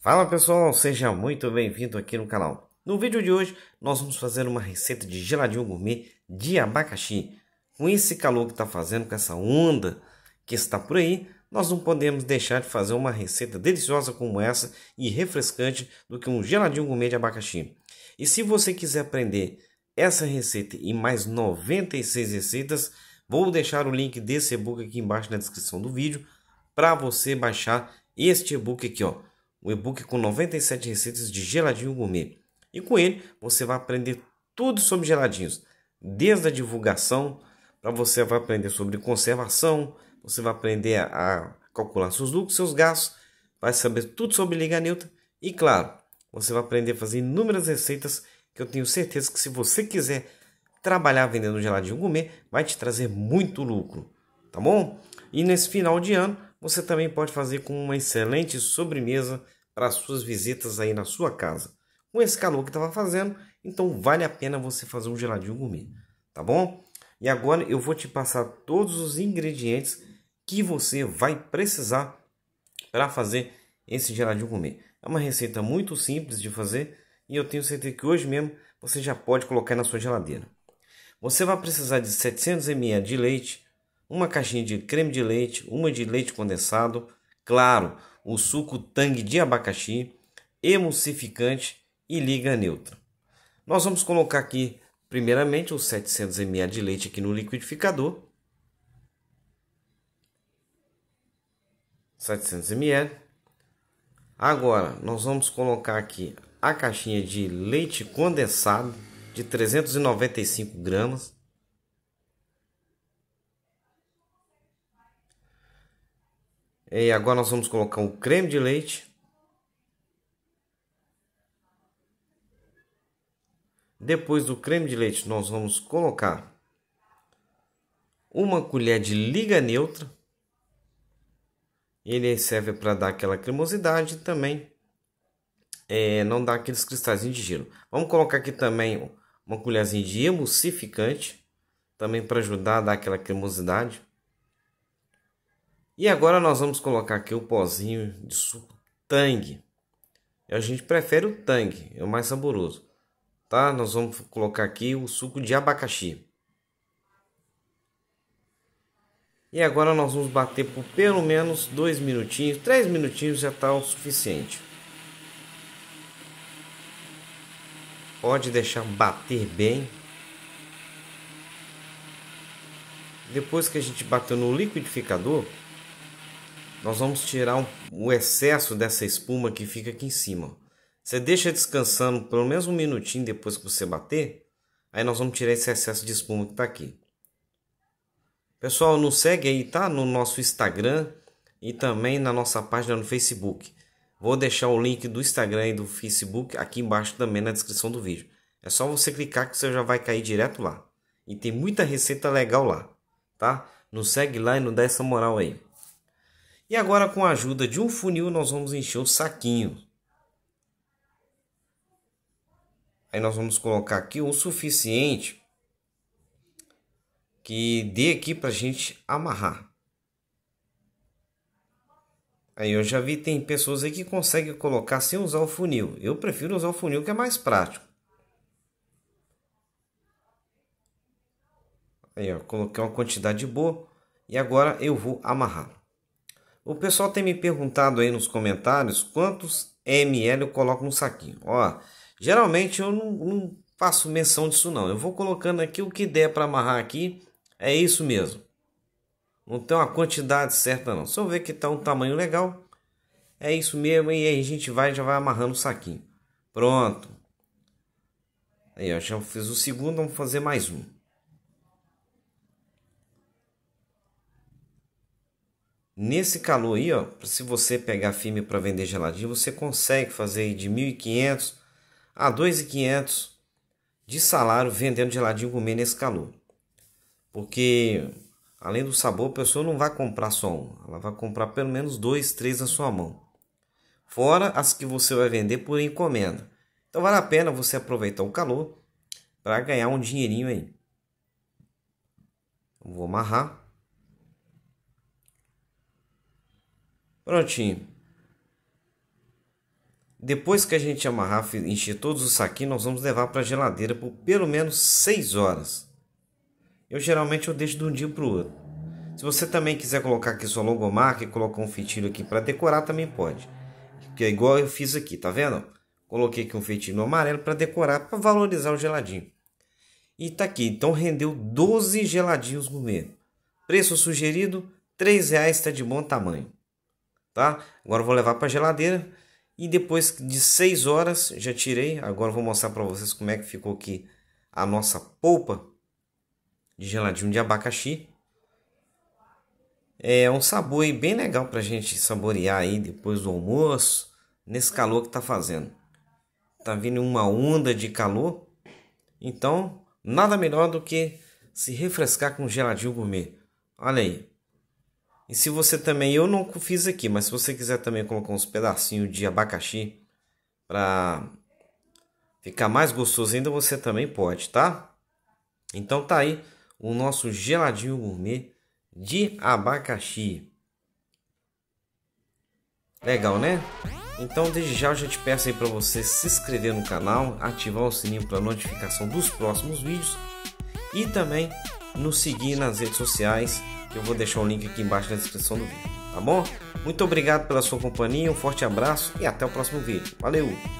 Fala pessoal, seja muito bem-vindo aqui no canal. No vídeo de hoje nós vamos fazer uma receita de geladinho gourmet de abacaxi. Com esse calor que está fazendo, com essa onda que está por aí, nós não podemos deixar de fazer uma receita deliciosa como essa e refrescante do que um geladinho gourmet de abacaxi. E se você quiser aprender essa receita e mais 96 receitas, vou deixar o link desse e-book aqui embaixo na descrição do vídeo para você baixar este e-book aqui, ó. Um e-book com 97 receitas de geladinho gourmet. E com ele você vai aprender tudo sobre geladinhos, desde a divulgação, para você vai aprender sobre conservação, você vai aprender a calcular seus lucros, seus gastos, vai saber tudo sobre liga neutra e claro, você vai aprender a fazer inúmeras receitas que eu tenho certeza que se você quiser trabalhar vendendo geladinho gourmet, vai te trazer muito lucro, tá bom? E nesse final de ano, você também pode fazer com uma excelente sobremesa para as suas visitas aí na sua casa. Com esse calor que estava fazendo, então vale a pena você fazer um geladinho gourmet, tá bom? E agora eu vou te passar todos os ingredientes que você vai precisar para fazer esse geladinho gourmet. É uma receita muito simples de fazer e eu tenho certeza que hoje mesmo você já pode colocar na sua geladeira. Você vai precisar de 700 ml de leite, uma caixinha de creme de leite, uma de leite condensado, claro, o suco tangue de abacaxi, emulsificante e liga neutra. Nós vamos colocar aqui, primeiramente, os 700 ml de leite aqui no liquidificador. 700 ml. Agora, nós vamos colocar aqui a caixinha de leite condensado de 395 gramas. E agora nós vamos colocar o creme de leite. Depois do creme de leite, nós vamos colocar uma colher de liga neutra. Ele serve para dar aquela cremosidade também. É, não dá aqueles cristais de gelo. Vamos colocar aqui também uma colherzinha de emulsificante. Também para ajudar a dar aquela cremosidade. E agora nós vamos colocar aqui o pozinho de suco Tang. A gente prefere o Tang, é o mais saboroso. Tá? Nós vamos colocar aqui o suco de abacaxi. E agora nós vamos bater por pelo menos dois minutinhos, três minutinhos já está o suficiente. Pode deixar bater bem. Depois que a gente bateu no liquidificador, nós vamos tirar um, o excesso dessa espuma que fica aqui em cima. Você deixa descansando pelo menos um minutinho depois que você bater, aí nós vamos tirar esse excesso de espuma que está aqui. Pessoal, nos segue aí, tá? No nosso Instagram e também na nossa página no Facebook. Vou deixar o link do Instagram e do Facebook aqui embaixo também na descrição do vídeo. É só você clicar que você já vai cair direto lá. E tem muita receita legal lá, tá? Nos segue lá e nos dá essa moral aí. E agora, com a ajuda de um funil, nós vamos encher o saquinho. Aí nós vamos colocar aqui o suficiente que dê aqui para a gente amarrar. Aí eu já vi tem pessoas aí que conseguem colocar sem usar o funil. Eu prefiro usar o funil que é mais prático. Aí ó, coloquei uma quantidade boa e agora eu vou amarrar. O pessoal tem me perguntado aí nos comentários quantos ml eu coloco no saquinho. Ó, geralmente eu não, não faço menção disso não. Eu vou colocando aqui o que der para amarrar aqui. É isso mesmo. Não tem uma quantidade certa não. Só ver que tá um tamanho legal, é isso mesmo. E aí a gente vai já vai amarrando o saquinho. Pronto. Aí eu já fiz o segundo, vamos fazer mais um. Nesse calor aí, ó, se você pegar firme para vender geladinho, você consegue fazer aí de 1.500 a 2.500 de salário vendendo geladinho comendo nesse calor. Porque além do sabor, a pessoa não vai comprar só um, ela vai comprar pelo menos dois, três na sua mão. Fora as que você vai vender por encomenda. Então vale a pena você aproveitar o calor para ganhar um dinheirinho aí. Vou amarrar. Prontinho. Depois que a gente amarrar, encher todos os saquinhos, nós vamos levar para a geladeira por pelo menos 6 horas. Eu geralmente eu deixo de um dia para o outro. Se você também quiser colocar aqui sua logomarca e colocar um fitilho aqui para decorar, também pode. Que é igual eu fiz aqui, tá vendo? Coloquei aqui um fitilho amarelo para decorar, para valorizar o geladinho. E tá aqui, então rendeu 12 geladinhos no meio. Preço sugerido, R$ reais, está de bom tamanho tá? Agora vou levar para geladeira e depois de 6 horas já tirei. Agora vou mostrar para vocês como é que ficou aqui a nossa polpa de geladinho de abacaxi. É um sabor aí bem legal para a gente saborear aí depois do almoço, nesse calor que tá fazendo. Tá vindo uma onda de calor, então nada melhor do que se refrescar com geladinho gourmet. Olha aí. E se você também, eu não fiz aqui, mas se você quiser também colocar uns pedacinhos de abacaxi para ficar mais gostoso ainda, você também pode, tá? Então tá aí o nosso geladinho gourmet de abacaxi. Legal, né? Então, desde já eu já te peço aí para você se inscrever no canal, ativar o sininho para notificação dos próximos vídeos e também nos seguir nas redes sociais que eu vou deixar o link aqui embaixo na descrição do vídeo, tá bom? Muito obrigado pela sua companhia, um forte abraço e até o próximo vídeo. Valeu!